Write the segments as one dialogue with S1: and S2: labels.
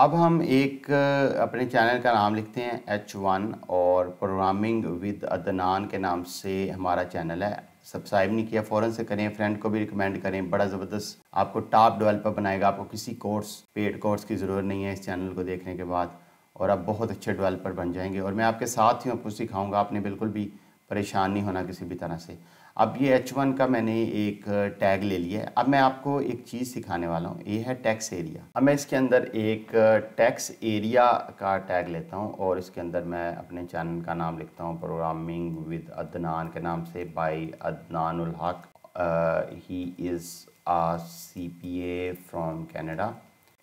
S1: अब हम एक अपने चैनल का नाम लिखते हैं एच वन और प्रोग्रामिंग विद अदनान के नाम से हमारा चैनल है सब्सक्राइब नहीं किया फ़ौरन से करें फ्रेंड को भी रिकमेंड करें बड़ा ज़बरदस्त आपको टॉप डेवलपर बनाएगा आपको किसी कोर्स पेड कोर्स की ज़रूरत नहीं है इस चैनल को देखने के बाद और आप बहुत अच्छे डेवलपर बन जाएंगे और मैं आपके साथ ही आपको सिखाऊंगा आपने बिल्कुल भी परेशान नहीं होना किसी भी तरह से अब ये H1 का मैंने एक टैग ले लिया है अब मैं आपको एक चीज़ सिखाने वाला हूँ ये है टैक्स एरिया अब मैं इसके अंदर एक टैक्स एरिया का टैग लेता हूँ और इसके अंदर मैं अपने चैनल का नाम लिखता हूँ प्रोग्रामिंग विद अदनान के नाम से by Adnan ul Haq he is a C P A from Canada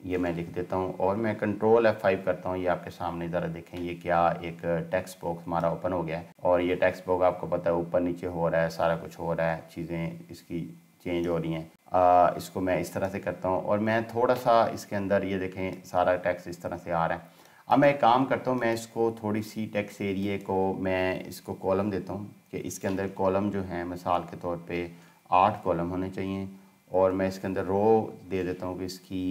S1: ये मैं लिख देता हूँ और मैं कंट्रोल एफ फाइव करता हूँ ये आपके सामने ज़रा देखें ये क्या एक टेक्स्ट बॉक्स हमारा ओपन हो गया है और ये टेक्स्ट बॉक्स आपको पता है ऊपर नीचे हो रहा है सारा कुछ हो रहा है चीज़ें इसकी चेंज हो रही हैं इसको मैं इस तरह से करता हूँ और मैं थोड़ा सा इसके अंदर ये देखें सारा टैक्स इस तरह से आ रहा है अब मैं एक काम करता हूँ मैं इसको थोड़ी सी टैक्स एरिए को मैं इसको कॉलम देता हूँ कि इसके अंदर कॉलम जो है मिसाल के तौर पर आठ कॉलम होने चाहिए और मैं इसके अंदर रो दे देता हूँ कि इसकी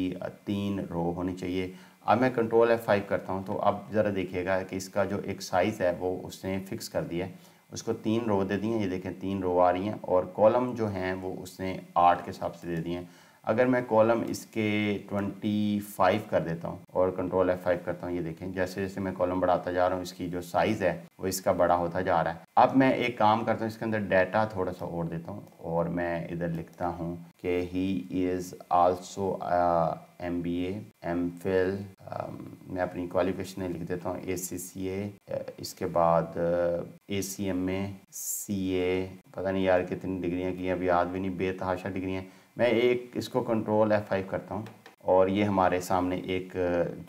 S1: तीन रो होनी चाहिए अब मैं कंट्रोल एफ फाइव करता हूँ तो अब ज़रा देखिएगा कि इसका जो एक साइज़ है वो उसने फिक्स कर दिया है उसको तीन रो दे दिए ये देखें तीन रो आ रही हैं और कॉलम जो हैं वो उसने आठ के हिसाब से दे दिए हैं अगर मैं कॉलम इसके 25 कर देता हूँ और कंट्रोल F5 करता हूँ ये देखें जैसे जैसे मैं कॉलम बढ़ाता जा रहा हूँ इसकी जो साइज़ है वो इसका बड़ा होता जा रहा है अब मैं एक काम करता हूँ इसके अंदर डाटा थोड़ा सा और देता हूँ और मैं इधर लिखता हूँ कि he is also M B M phil मैं अपनी क्वालिफिकेशन लिख देता हूँ ए सी सी ए इसके बाद ए सी एम ए सी ए पता नहीं यार कितनी डिग्रियाँ की अभी याद भी नहीं बेतहाशा डिग्रियाँ मैं एक इसको कंट्रोल F5 करता हूँ और ये हमारे सामने एक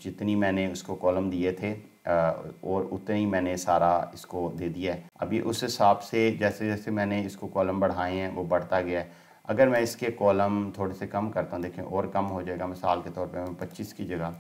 S1: जितनी मैंने उसको कॉलम दिए थे और उतना ही मैंने सारा इसको दे दिया है अभी उस हिसाब से जैसे जैसे मैंने इसको कॉलम बढ़ाए हैं वो बढ़ता गया है अगर मैं इसके कॉलम थोड़े से कम करता हूँ देखें और कम हो जाएगा मिसाल के तौर पे मैं 25 की जगह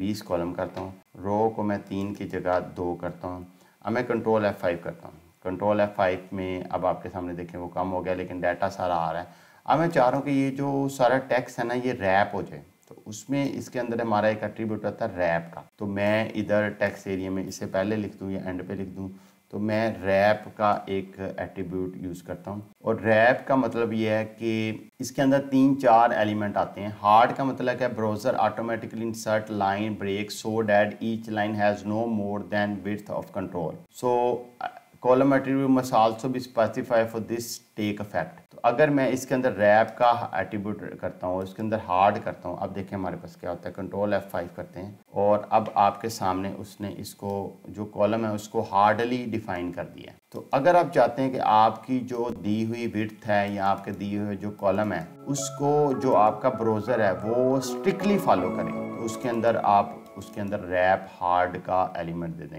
S1: 20 कॉलम करता हूँ रो को मैं तीन की जगह दो करता हूँ अब मैं कंट्रोल एफ़ करता हूँ कंट्रोल एफ़ में अब आपके सामने देखें वो कम हो गया लेकिन डाटा सारा आ रहा है अब मैं चाह रहा हूँ कि ये जो सारा टैक्स है ना ये रैप हो जाए तो उसमें इसके अंदर हमारा एक एट्रीब्यूट रहता है रैप का तो मैं इधर टैक्स एरिया में इसे पहले लिख दूँ या एंड पे लिख दूँ तो मैं रैप का एक एट्रीब्यूट यूज़ करता हूँ और रैप का मतलब ये है कि इसके अंदर तीन चार एलिमेंट आते हैं हार्ड का मतलब है browser automatically insert line break so that each line has no more than width of control so column attribute must also be specify for this take effect तो अगर मैं इसके अंदर रैप का एट्रीब्यूट करता हूँ इसके अंदर हार्ड करता हूँ अब देखें हमारे पास क्या होता है कंट्रोल एफ फाइव करते हैं और अब आपके सामने उसने इसको जो कॉलम है उसको हार्डली डिफाइन कर दिया तो अगर आप चाहते हैं कि आपकी जो दी हुई विर्थ है या आपके दिए हुए जो कॉलम है उसको जो आपका ब्रोजर है वो स्ट्रिक्टली फॉलो करें तो उसके अंदर आप उसके अंदर रैप हार्ड का एलिमेंट दे देंगे